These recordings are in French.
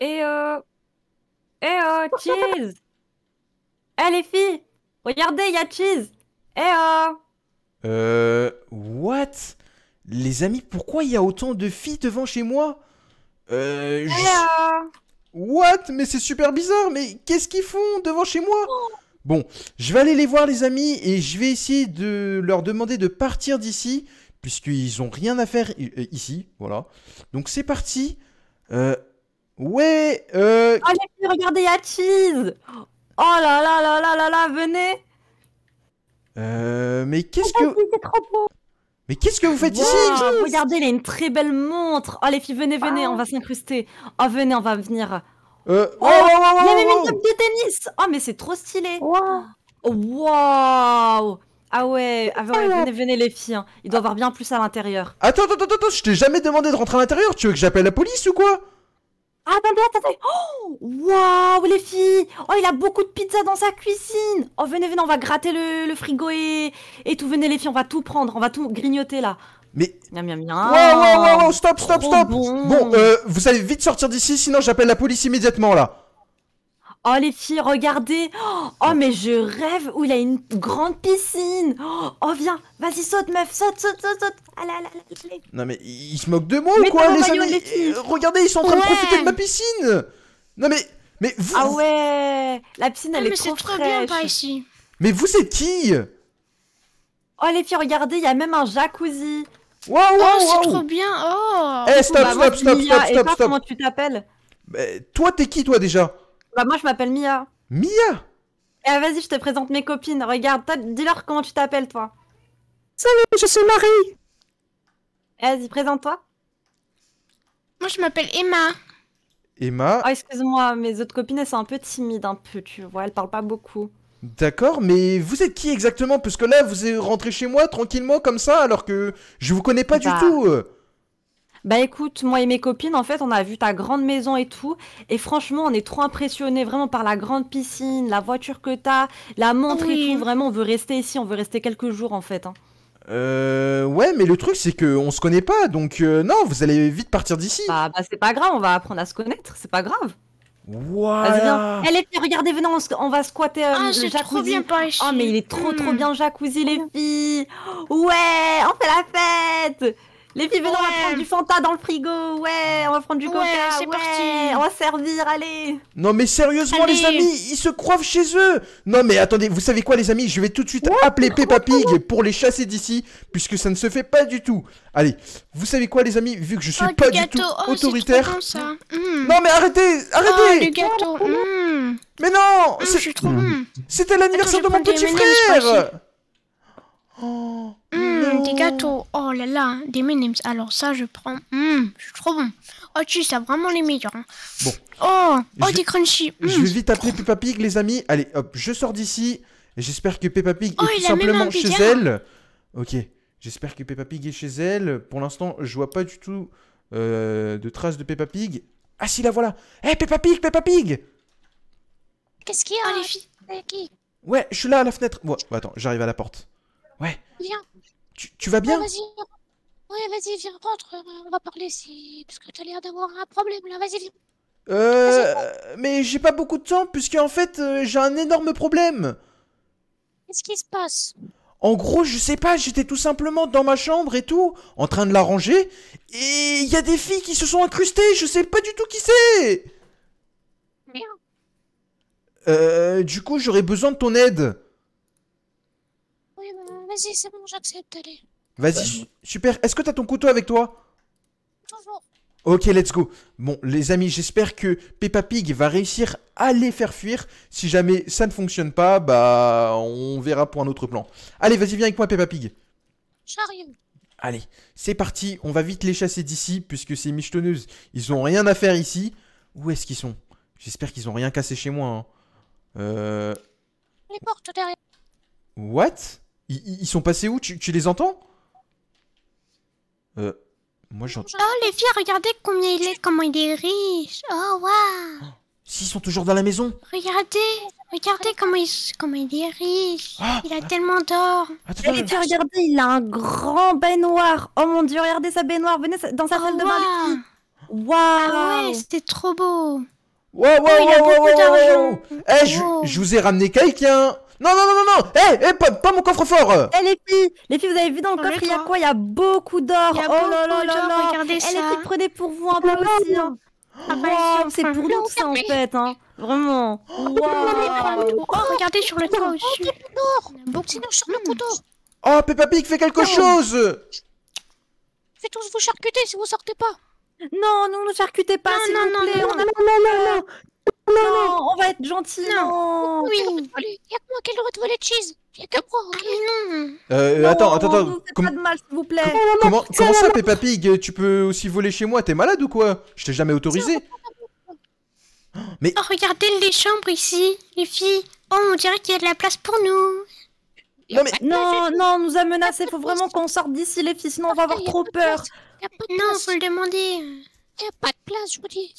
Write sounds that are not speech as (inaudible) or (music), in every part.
Eh oh Eh oh, cheese (laughs) Eh les filles Regardez, il y a cheese Eh oh Euh... What Les amis, pourquoi il y a autant de filles devant chez moi Euh... Eh oh What Mais c'est super bizarre Mais qu'est-ce qu'ils font devant chez moi Bon, je vais aller les voir les amis et je vais essayer de leur demander de partir d'ici puisqu'ils n'ont rien à faire ici, voilà. Donc c'est parti. Euh, Ouais euh... Oh les filles, regardez, il Cheese Oh là là là là là là, venez Euh... Mais qu'est-ce oh, que... mais qu'est-ce que vous faites ici Regardez, il a une très belle montre. Oh les filles, venez, venez, on va s'incruster. Oh venez, on va venir. Euh, oh, oh, oh, il y a même une table de tennis. Oh mais c'est trop stylé. Waouh. Ah ouais, ah ah. venez, venez les filles. Hein. Il doit avoir bien plus à l'intérieur. Attends, attends, attends, attends, je t'ai jamais demandé de rentrer à l'intérieur. Tu veux que j'appelle la police ou quoi ah ben Oh Waouh, les filles Oh, il a beaucoup de pizza dans sa cuisine Oh, venez, venez, on va gratter le, le frigo et... et tout. Venez, les filles, on va tout prendre, on va tout grignoter, là. Mais... Miam, miam, miam. Waouh waouh stop, stop, stop Bon, euh, vous allez vite sortir d'ici, sinon j'appelle la police immédiatement, là. Oh les filles, regardez Oh mais je rêve où il a une grande piscine Oh viens, vas-y saute meuf, saute, saute, saute, saute ah Non mais ils se moquent de moi ou quoi les amis euh, Regardez, ils sont en train de profiter de ma piscine Non mais, mais vous... Ah ouais La piscine ah, elle mais est, trop, bien ici Mais vous c'est qui Oh les filles, regardez, il y a même un jacuzzi Waouh oh, c'est trop bien Oh Eh, stop, bah, stop, stop, stop, stop, comment tu t'appelles Toi, t'es qui, toi, déjà bah, moi, je m'appelle Mia. Mia Eh, vas-y, je te présente mes copines. Regarde, dis-leur comment tu t'appelles, toi. Salut, je suis Marie. Eh, vas-y, présente-toi. Moi, je m'appelle Emma. Emma. Oh, excuse-moi, mes autres copines, elles sont un peu timides, un peu, tu vois, elles parlent pas beaucoup. D'accord, mais vous êtes qui exactement Parce que là, vous êtes rentré chez moi tranquillement comme ça, alors que je vous connais pas du bah. tout. Bah écoute, moi et mes copines, en fait, on a vu ta grande maison et tout. Et franchement, on est trop impressionnés vraiment par la grande piscine, la voiture que t'as, la montre et Vraiment, on veut rester ici, on veut rester quelques jours en fait. Hein. Euh, ouais, mais le truc c'est que on se connaît pas, donc euh, non, vous allez vite partir d'ici. Bah, bah c'est pas grave, on va apprendre à se connaître, c'est pas grave. Voilà. les filles, regardez, on, va squatter euh, ah, le jacuzzi. oh, mais il est trop trop hmm. bien jacuzzi, les filles. Ouais, on fait la fête. Les filles, on va prendre du Fanta dans le frigo, ouais, on va prendre du Coca, ouais, parti, on va servir, allez. Non mais sérieusement les amis, ils se croient chez eux. Non mais attendez, vous savez quoi les amis, je vais tout de suite appeler Peppa Pig pour les chasser d'ici, puisque ça ne se fait pas du tout. Allez, vous savez quoi les amis, vu que je suis oh, pas du, tout oh, autoritaire. Hmm. Non mais arrêtez, arrêtez. Oh, hmm. Mais non, trop hmm. C'était l'anniversaire de mon petit frère. Oh, hmm, des gâteaux. Oh là là, des minims Alors ça, je prends. je hmm, suis trop bon. Oh tu, ça vraiment les meilleurs. Hein. Bon. Oh, oh des crunchy. Hmm. je vais vite appeler Peppa Pig, les amis. Allez, hop, je sors d'ici. J'espère que Peppa Pig oh, est tout simplement chez elle. Ok, j'espère que Peppa Pig est chez elle. Pour l'instant, je vois pas du tout euh, de traces de Peppa Pig. Ah si, la voilà. Eh, Peppa Pig, Peppa Pig Qu'est-ce qu'il y a, les filles Ouais, je suis là à la fenêtre. attends, j'arrive à la porte. Ouais. Viens. Tu, vas bien ouais, Vas-y. viens, rentre. On va parler Parce que t'as l'air d'avoir un problème là, vas-y, viens. Euh. mais j'ai pas beaucoup de temps, puisque en fait, euh, j'ai un énorme problème. Qu'est-ce qui se passe En gros, je sais pas, j'étais tout simplement dans ma chambre et tout, en train de la ranger, et il y a des filles qui se sont incrustées, je sais pas du tout qui c'est Merde. Euh. Du coup, j'aurais besoin de ton aide vas-y, c'est bon, j'accepte, d'aller Vas-y, super. Est-ce que t'as ton couteau avec toi Toujours. Ok, let's go. Bon, les amis, j'espère que Peppa Pig va réussir à les faire fuir. Si jamais ça ne fonctionne pas, bah, on verra pour un autre plan. Allez, vas-y, viens avec moi, Peppa Pig. J'arrive. Allez, c'est parti. On va vite les chasser d'ici, puisque c'est michetonneuses. Ils ont rien à faire ici. Où est-ce qu'ils sont J'espère qu'ils ont rien cassé chez moi. Hein. Euh... Les portes derrière. What ils, sont passés où tu, les entends Euh. Moi j'entends. Oh les filles, regardez combien il est, comment il est riche. Oh waouh. S'ils sont toujours dans la maison. Regardez, regardez comment il, comment il est riche. Ah, il a ah. tellement d'or. regardez, il a un grand baignoire. Oh mon dieu, regardez sa baignoire. Venez dans sa oh, salle de bain. Waouh. Ah ouais, c'était trop beau. Waouh, il waouh, waouh Eh, je vous ai ramené quelqu'un. Non, non, non, non, non Eh, hey, eh, pas, mon coffre-fort Eh, les filles Les filles, vous avez vu dans le coffre, il y a quoi Il y a beaucoup d'or Oh là là Regardez ça Eh, les filles, prenez pour vous un peu ah, aussi hein. Ah, wow, c'est pour nous ça en fait, hein. Vraiment. Oh, wow. Oh, regardez sur le oh, toit aussi. Sinon, sur le couteau. Oh, Peppa Pig, fais quelque chose. faites tous vous charcuter si vous sortez pas. Non, non, ne charcutez pas, s'il vous plaît. Non, non, non, non, non, non. Non, on va être gentil. Non. Oui. Il y a que moi qui ai le voler de cheese. Il y a que ah, moi, Non. Euh, attends, attends, attends. Pas de mal, s'il Comment, ça, Peppa Pig Tu peux aussi voler chez moi T'es malade ou quoi Je t'ai jamais autorisé. Mais. Oh, regardez les chambres ici, les filles. Oh, on dirait qu'il y a de la place pour nous. Non, mais... non, non, on nous a menacés. Faut vraiment qu'on sorte d'ici, les filles, sinon on va avoir trop peur. Non, faut le demander. Il a pas de place, je vous dis.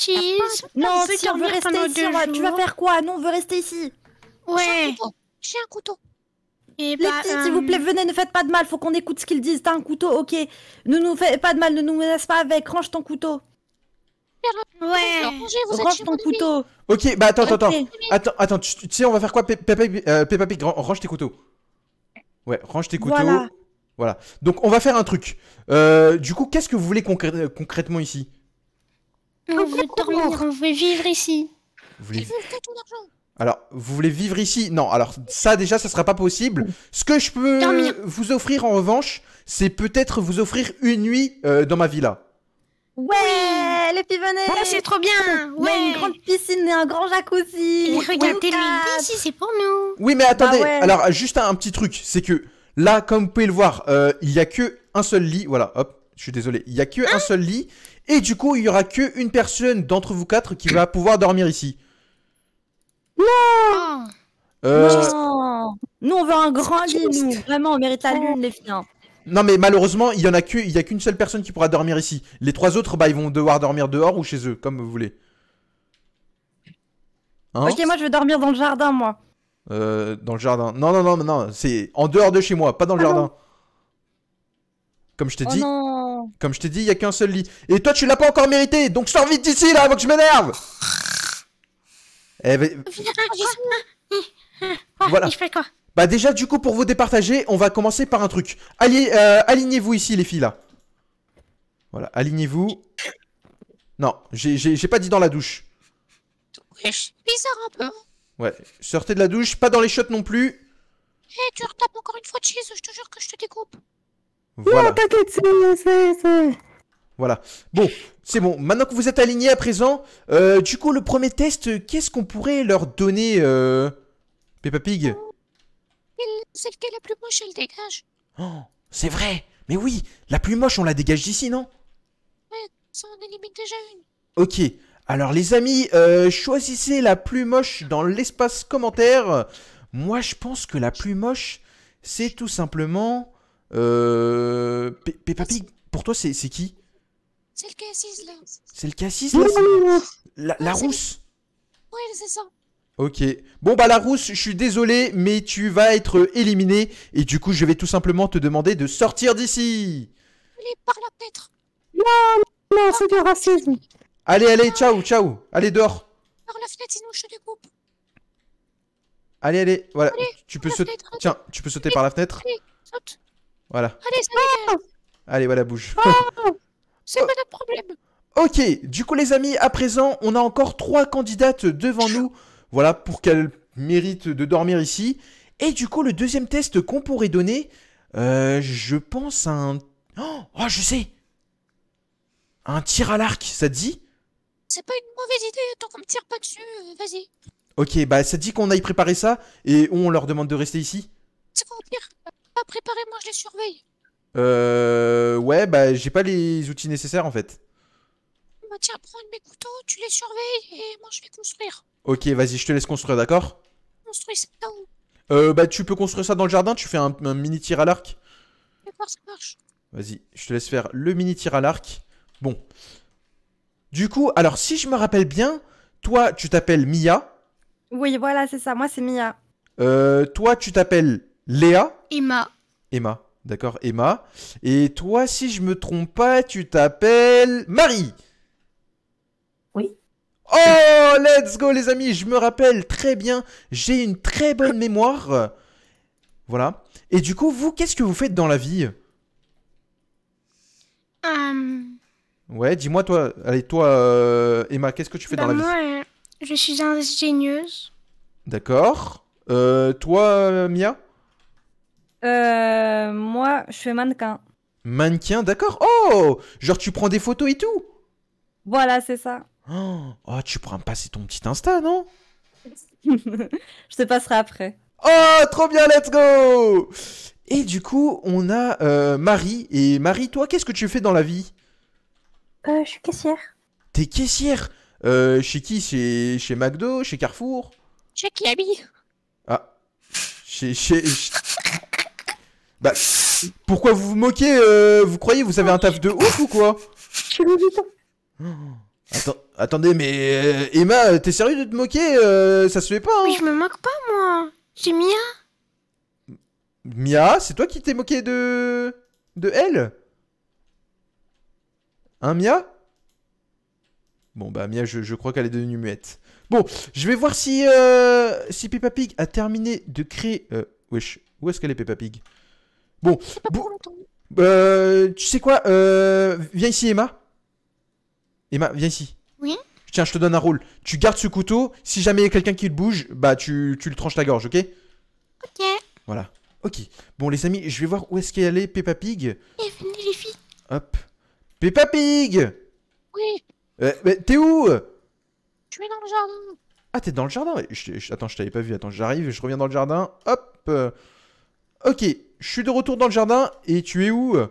non, si on veut rester ici, tu vas faire quoi Non, on veut rester ici. Ouais. J'ai un couteau. Eh bah, Et euh, s'il vous plaît, venez, ne faites pas de mal, faut qu'on écoute ce qu'ils disent. T'as un couteau, ok. Ne nous fais pas de mal, ne nous menace pas avec, range ton couteau. Ouais. range ton couteau. Ok, bah attends, attends, attends. attends. Attends, tu, sais, on va faire quoi Peppa Pig, euh, range tes couteaux. Ouais, range tes couteaux. Voilà. Donc on va faire un truc. Euh, du coup, qu'est-ce que vous voulez concrètement ici on veut dormir, on veut vivre ici. Vous voulez... Alors, vous voulez vivre ici Non, alors ça déjà, ça sera pas possible. Ce que je peux vous offrir en revanche, c'est peut-être vous offrir une nuit euh, dans ma villa. Ouais, les filles, venez C'est trop bien Ouais, une grande piscine et un grand jacuzzi regardez le ici, c'est pour nous Oui, mais attendez, bah alors juste un, petit truc, c'est que là, comme vous pouvez le voir, euh, il y a que un seul lit, voilà, hop, je suis désolé, il y a que un hein seul lit, et du coup, il y aura qu'une personne d'entre vous quatre qui va pouvoir dormir ici. Non euh, Non Nous, on veut un grand lit, nous. Vraiment, on mérite la lune, les filles. Hein. Non, mais malheureusement, il y en a que, il qu'une seule personne qui pourra dormir ici. Les trois autres, bah, ils vont devoir dormir dehors ou chez eux, comme vous voulez. Hein ok, moi, je vais dormir dans le jardin, moi. Euh, dans le jardin. Non, non, non, non, c'est en dehors de chez moi, pas dans le ah jardin. Comme je t'ai oh dit, comme je t'ai dit, il y a qu'un seul lit. Et toi, tu l'as pas encore mérité, donc sors vite d'ici là avant que je m'énerve. eh ben... voilà. bah déjà, du coup, pour vous départager, on va commencer par un truc. Allez, euh, alignez-vous ici, les filles là. Voilà, alignez-vous. Non, j'ai pas dit dans la douche. bizarre un peu. Ouais, sortez de la douche, pas dans les shots non plus. Eh, tu retapes encore une fois de cheese, je te jure que je te découpe. Voilà. Bon, c'est bon. Maintenant que vous êtes alignés à présent, euh, du coup, le premier test, qu'est-ce qu'on pourrait leur donner, euh, Peppa Pig Celle qui la plus moche, elle dégage. Oh, c'est vrai. Mais oui, la plus moche, on la dégage d'ici, non Ouais, ça en déjà une. Ok. Alors les amis, euh, choisissez la plus moche dans l'espace commentaire. Moi, je pense que la plus moche, c'est tout simplement... Euh... Peppa pour toi, c'est qui C'est le K6, là. C'est le K6, là La, rousse Ouais, c'est ça. Ok. Bon bah la rousse, je suis désolé, mais tu vas être éliminée. Et du coup, je vais tout simplement te demander de sortir d'ici. Allez, par la peut Non, non, c'est du racisme. Allez, allez, ciao, ciao. Allez dehors. Par la fenêtre, sinon je te coupe. Allez, allez, voilà. tu peux sauter. Tiens, tu peux sauter par la fenêtre. Oh, Allez, Allez, voilà, bouge. (laughs) C'est oh. pas notre problème. Ok, du coup les amis, à présent, on a encore trois candidates devant nous, voilà, pour qu'elles méritent de dormir ici. Et du coup, le deuxième test qu'on pourrait donner, euh, je pense à un... Oh, oh, je sais Un tir à l'arc, ça te dit C'est pas une mauvaise idée, tant qu'on me tire pas dessus, euh, vas-y. Ok, bah ça dit qu'on aille préparer ça, et on leur demande de rester ici C'est pire pas moi je les surveille. Euh. Ouais, bah j'ai pas les outils nécessaires en fait. Bah tiens, prends mes couteaux, tu les surveilles et moi je vais construire. Ok, vas-y, je te laisse construire, d'accord Construis ça euh, bah tu peux construire ça dans le jardin, tu fais un, mini tir à l'arc. Vas-y, je te laisse faire le mini tir à l'arc. Bon. Du coup, alors si je me rappelle bien, toi tu t'appelles Mia. Oui, voilà, c'est ça, moi c'est Mia. Euh, toi tu t'appelles Léa Emma. Emma, d'accord, Emma. Et toi, si je me trompe pas, tu t'appelles Marie Oui. Oh, let's go les amis, je me rappelle très bien, j'ai une très bonne mémoire. Voilà. Et du coup, vous, qu'est-ce que vous faites dans la vie um... Ouais, dis-moi toi, allez, toi, euh, Emma, qu'est-ce que tu fais dans bah, la vie euh, je suis ingénieuse. D'accord. toi, Mia euh, moi, je fais mannequin. Mannequin, d'accord. Oh Genre, tu prends des photos et tout Voilà, c'est ça. Oh, oh tu pourras me passer ton petit Insta, non (laughs) Je te passerai après. Oh, trop bien, let's go Et du coup, on a euh, Marie. Et Marie, toi, qu'est-ce que tu fais dans la vie euh, Je suis caissière. T'es caissière euh, Chez qui chez... chez McDo Chez Carrefour Chez Kiabi. Ah. Chez... chez... Bah, pourquoi vous vous moquez euh, Vous croyez vous avez un taf de ouf ou quoi Je oh, Attends, attendez, mais euh, Emma, t'es sérieux de te moquer euh, Ça se fait pas, hein je me moque pas, moi C'est Mia Mia, c'est toi qui t'es moqué de... de elle Hein, Mia Bon, bah Mia, je, crois qu'elle est devenue muette. Bon, je vais voir si, si Peppa Pig a terminé de créer... wesh, où est-ce qu'elle est Peppa Pig Bon. Euh, tu sais quoi euh, Viens ici, Emma. Emma, viens ici. Oui Tiens, je te donne un rôle. Tu gardes ce couteau. Si jamais il y a quelqu'un qui le bouge, bah tu, le tranches la gorge, ok Ok. Voilà. Ok. Bon, les amis, je vais voir où est-ce qu'elle est, Peppa Pig. Eh, les filles. Hop. Peppa Pig Oui. Euh, t'es où Je suis dans le jardin. Ah, t'es dans le jardin Attends, je t'avais pas vu. Attends, j'arrive, et je reviens dans le jardin. Hop. Ok, je suis de retour dans le jardin et tu es où euh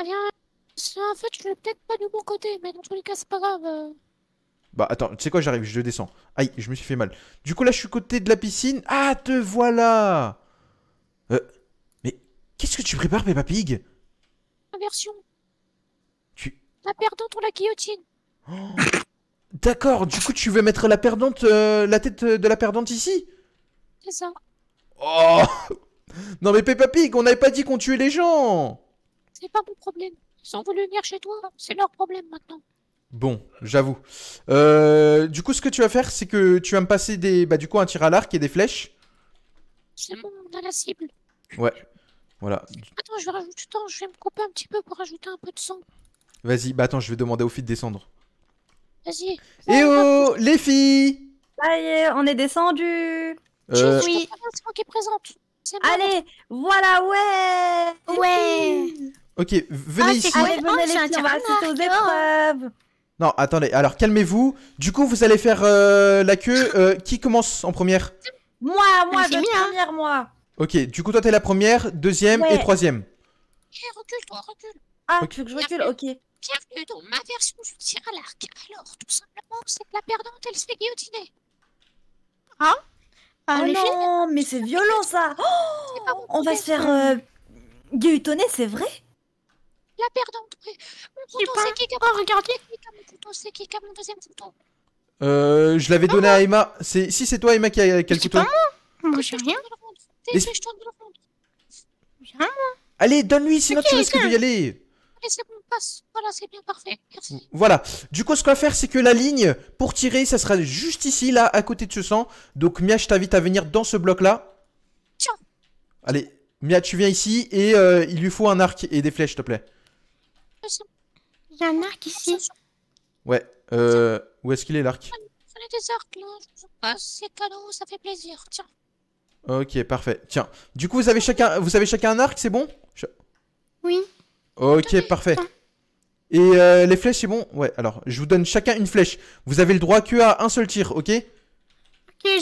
Eh bien, en fait, je suis peut-être pas du bon côté, mais dans tous les cas, c'est pas grave. Euh. Bah attends, tu sais quoi, j'arrive, je descends. Aïe, je me suis fait mal. Du coup, là, je suis côté de la piscine. Ah, te voilà euh, Mais qu'est-ce que tu prépares, Peppa Pig Inversion. Tu... La perdante ou la guillotine (gasps) D'accord, du coup, tu veux mettre la perdante, euh, la tête de la perdante ici C'est ça. Oh non mais Peppa Pig, on n'avait pas dit qu'on tuait les gens C'est pas mon problème. Ils ont voulu venir chez toi, c'est leur problème maintenant. Bon, j'avoue. Euh, du coup, ce que tu vas faire, c'est que tu vas me passer des, bah, du coup, un tir à l'arc et des flèches. C'est bon, on a la cible. Ouais, voilà. Attends, je vais me couper un petit peu pour rajouter un peu de sang. Vas-y, bah attends, je vais demander au filles de descendre. Vas-y. Eh oh, les filles Ça on est descendu. Euh... suis. C'est qui est présente. Allez, voilà, ouais Ouais Ok, ah, ah, venez ici. on va assister aux épreuves. Non, attendez, alors calmez-vous. Du coup, vous allez faire euh, la queue. Euh, qui commence en première Moi, moi, je première, moi. Ok, du coup, toi, t'es la première, deuxième et troisième. Hey, eh, recule, toi, recule. Ah, okay. tu que je recule Ok. Bienvenue dans ma version je tire à l'arc. Alors, tout simplement, c'est que la perdante, elle se fait guillotiner. Hein ah oh non, mais c'est violent ça oh, On va se faire euh, guillotonner, c'est vrai La perdante oh, c'est qui comme... regardez Mon couteau c'est qui a mon deuxième couteau Euh, je l'avais donné à Emma. Si, c'est toi Emma qui a quel couteau pas moi Moi rien Allez, donne-lui, sinon tu risques d'y y aller voilà, Du coup, ce qu'on va faire, c'est que la ligne pour tirer, ça sera juste ici, là, à côté de ce sang. Donc, Mia, je t'invite à venir dans ce bloc-là. Tiens. Allez, Mia, tu viens ici et euh, il lui faut un arc et des flèches, s'il te plaît. Euh, il y a un arc ici. Ouais. Euh, où est-ce qu'il est, l'arc des arcs, là. Ah. c'est cadeau, ça fait plaisir. Tiens. Ok, parfait. Tiens, du coup, vous avez chacun, vous avez chacun un arc, c'est bon Oui. Ok, parfait. Et euh, les flèches, c'est bon Ouais, alors, je vous donne chacun une flèche. Vous avez le droit que à un seul tir, ok Ok,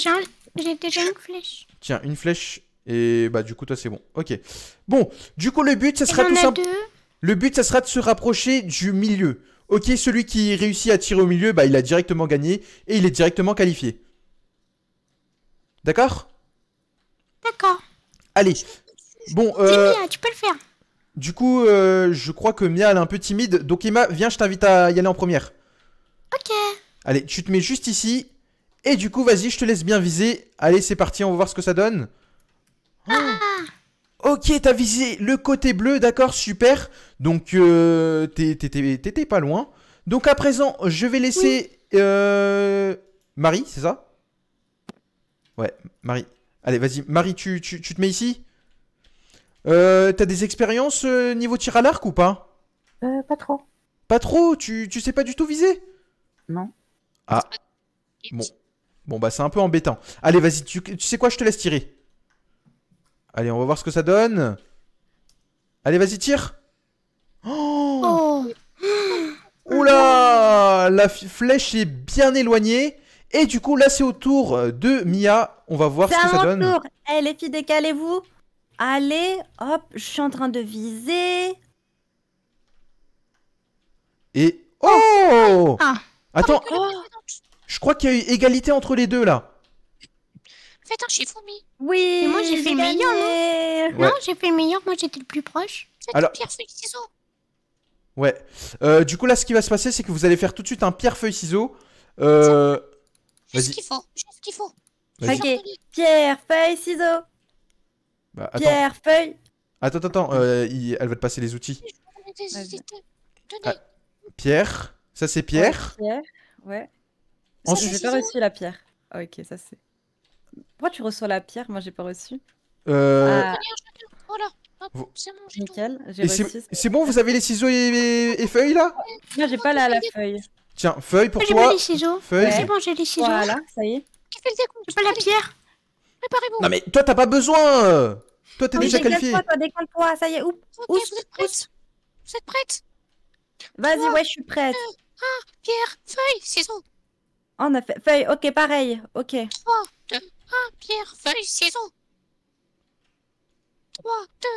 j'ai déjà une flèche. Tiens, une flèche. Et bah, du coup, toi, c'est bon. Ok. Bon, du coup, le but, ça sera tout simple. Le but, ça sera de se rapprocher du milieu. Ok, celui qui réussit à tirer au milieu, bah, il a directement gagné et il est directement qualifié. D'accord D'accord. Allez. Bon, euh... Bien, tu peux le faire. Du coup, euh, je crois que Mia, elle est un peu timide. Donc, Emma, viens, je t'invite à y aller en première. Ok. Allez, tu te mets juste ici. Et du coup, vas-y, je te laisse bien viser. Allez, c'est parti, on va voir ce que ça donne. Oh. Ah. Ok, t'as visé le côté bleu, d'accord, super. Donc, euh, t'étais pas loin. Donc, à présent, je vais laisser euh, Marie, c'est ça Ouais, Marie. Allez, vas-y, Marie, tu te mets ici euh, T'as des expériences euh, niveau tir à l'arc ou pas Euh, pas trop. Pas trop tu, sais pas du tout viser Non. Ah. Bon. Bon, bah c'est un peu embêtant. Allez, vas-y, tu, sais quoi, je te laisse tirer. Allez, on va voir ce que ça donne. Allez, vas-y, tire. Oh, oh. Oula La flèche est bien éloignée. Et du coup, là, c'est au tour euh, de Mia. On va voir ce que ça donne. Tour. Eh, les filles, décalez-vous. Allez, hop, je suis en train de viser. Et... Oh ah. Attends, oh, oh. je crois qu'il y a eu égalité entre les deux, là. Faites un chiffre, Oui, moi j'ai fait le meilleur. Non, non j'ai fait le meilleur, moi j'étais le plus proche. Alors... pierre, feuille, ciseaux. Ouais. Euh, du coup, là, ce qui va se passer, c'est que vous allez faire tout de suite un pierre, feuille, ciseau. Euh... Juste ce qu'il faut, ce qu'il faut. Ok, pierre, feuille, ciseaux. Bah, pierre, feuille Attends, attends, attends, euh, elle va te passer les outils. Ah, pierre, ça c'est Pierre. Pierre, ouais. J'ai pas reçu la pierre. Ah, ok, ça c'est. Pourquoi tu reçois la pierre Moi j'ai pas reçu. Euh, c'est bon, vous avez les ciseaux et, feuilles là Non, j'ai pas la, feuille. Tiens, feuille pour toi. les ciseaux. Feuille. j'ai les ciseaux. Voilà, ça y est. le J'ai pas la pierre. Non mais toi t'as pas besoin. Toi t'es ah déjà qualifié. Décale-toi, ça y est. Oups, vous êtes prête Vous êtes prête Vas-y, ouais, je suis prête. Deux, un, pierre, feuille, saison. Oh, on a fait feuille, ok, pareil, ok. 3, 2, 1, pierre, feuille, saison. 3, 2,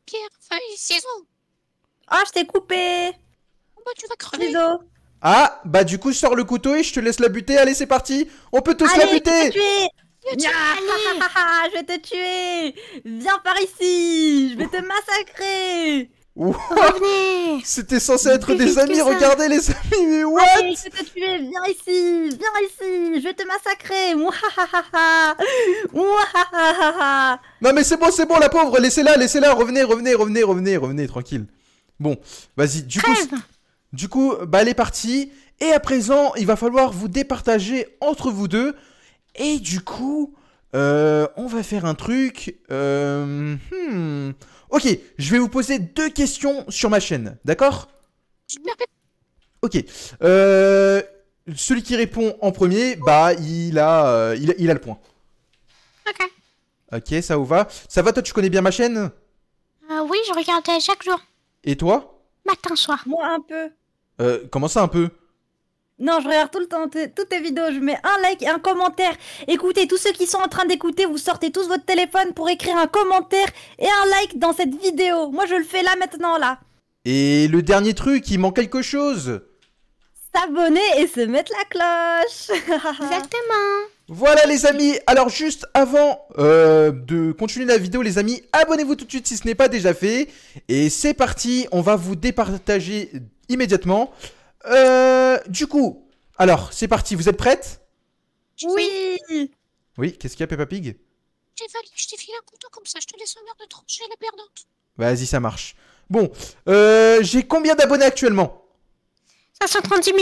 1, pierre, feuille, saison. Ah, je t'ai coupé. Oh, bah, tu vas crever. Ah, bah du coup, je sors le couteau et je te laisse la buter. Allez, c'est parti. On peut tous la buter. (laughs) Je vais te tuer Viens par ici Je vais te massacrer (laughs) C'était censé être des amis, regardez les amis, mais what Je vais te tuer, viens ici Viens ici Je vais te massacrer Non mais c'est bon, c'est bon, la pauvre Laissez-la, laissez-la Revenez, revenez, revenez, revenez, revenez, tranquille Bon, vas-y, du coup... Du coup, bah elle est partie, et à présent, il va falloir vous départager entre vous deux et du coup, euh, on va faire un truc. Euh, hmm. Ok, je vais vous poser deux questions sur ma chaîne, d'accord (laughs) Ok. Euh, celui qui répond en premier, bah, il a, il, a, le point. Ok. Ok, ça vous va Ça va, toi, tu connais bien ma chaîne Oui, je regarde chaque jour. Et toi Matin, soir. Moi, un peu. comment ça, un peu non, je regarde tout le temps toutes tes vidéos. Je mets un like, et un commentaire. Écoutez, tous ceux qui sont en train d'écouter, vous sortez tous votre téléphone pour écrire un commentaire et un like dans cette vidéo. Moi, je le fais là maintenant, là. Et le dernier truc, il manque quelque chose. S'abonner et se mettre la cloche. (laughs) Exactement. Voilà les amis, alors juste avant euh, de continuer la vidéo les amis, abonnez-vous tout de suite si ce n'est pas déjà fait. Et c'est parti, on va vous départager immédiatement. Euh, du coup, alors, c'est parti, vous êtes prête Oui Oui, qu'est-ce qu'il y a, Peppa Pig J'ai je t'ai filé un comme ça, je te laisse de la perdante. Vas-y, ça marche. Bon, euh, j'ai combien d'abonnés actuellement 530 000.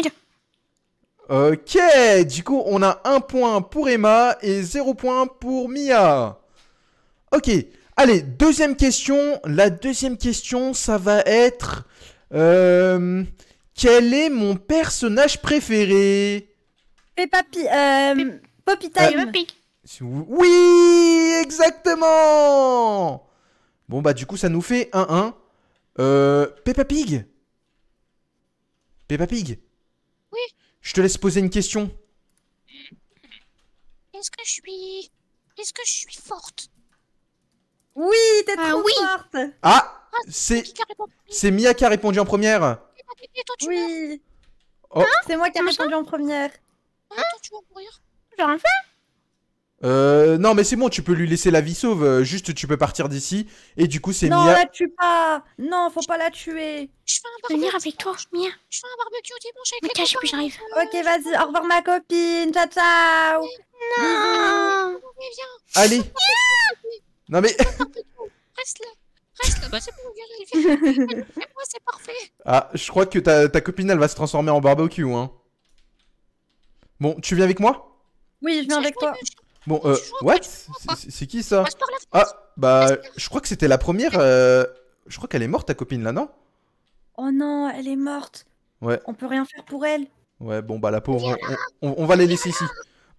Ok, du coup, on a un point pour Emma et 0 point pour Mia. Ok, allez, deuxième question. La deuxième question, ça va être... Euh, quel est mon personnage préféré Peppa Pig. Euh, Poppy Time. Oui, exactement Bon, bah, du coup, ça nous fait 1-1. Euh, Peppa Pig Peppa Pig Oui Je te laisse poser une question. Est-ce que je suis... Est-ce que je suis forte Oui, t'es ah trop forte Ah, ah C'est Mia qui a répondu en première oui. Oh. Hein c'est moi qui ai répondu en première. Hein Attends, tu vas mourir. rien fait euh, non mais c'est bon, tu peux lui laisser la vie sauve, euh, juste tu peux partir d'ici, et du coup c'est Mia... Non, la tue pas Non, faut pas la tuer Je fais un barbecue avec toi, Mia Je fais un barbecue dimanche avec toi. Mais j'arrive Ok, vas-y, au revoir ma copine, ciao ciao Non Allez Non mais... Reste là ah, je crois que ta, ta, copine, elle va se transformer en barbecue, hein. Bon, tu viens avec moi Oui, je viens avec toi. Bon, euh, what C'est qui ça Ah, bah, je crois que c'était la première. Euh, je crois qu'elle est morte, ta copine, là, non Oh non, elle est morte. Ouais. On peut rien faire pour elle. Ouais, bon, bah, la pauvre, on va les laisser ici.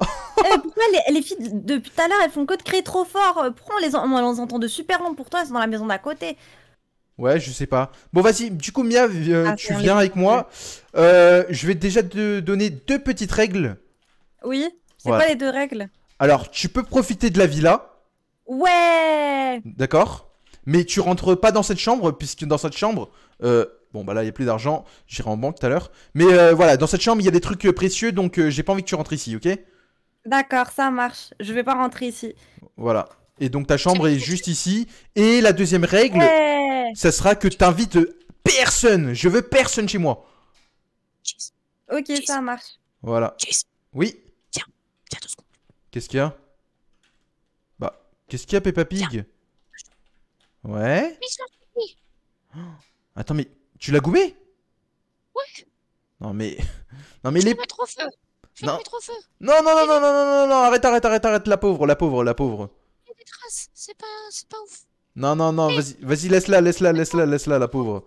Eh, pourquoi les, filles depuis tout à l'heure elles font que de créer trop fort euh, prends les, on entend de super long Pourtant elles sont dans la maison d'à côté. Ouais, je sais pas. Bon, vas-y, du coup, Mia, euh, ah, tu viens avec moi. Euh, je vais déjà te donner deux petites règles. Oui, c'est quoi les deux règles Alors, tu peux profiter de la villa. Ouais D'accord Mais tu rentres pas dans cette chambre, puisque dans cette chambre, Bon, bah là, il y a plus d'argent. J'irai en banque tout à l'heure. Mais voilà, dans cette chambre, il y a des trucs précieux, donc j'ai pas envie que tu rentres ici, ok D'accord, ça marche. Je vais pas rentrer ici. Voilà. Et donc ta chambre est (laughs) juste ici. Et la deuxième règle, ça sera que tu t'invites personne. Je veux personne chez moi. Ok, ça marche. Voilà. Oui. Tiens, tiens deux secondes. Qu'est-ce qu'il y a Bah, qu'est-ce qu'il y a, Peppa Pig Ouais. attends, mais tu l'as gommé Ouais. Non mais, (laughs) non mais les trop feu. Non, non, non, non, non, non, non, non, arrête, arrête, arrête, arrête, la pauvre, la pauvre, la pauvre. Il y a traces, c'est pas, c'est pas ouf. Non, non, non, vas-y, vas-y, laisse-la, laisse-la, laisse-la, laisse-la, la pauvre.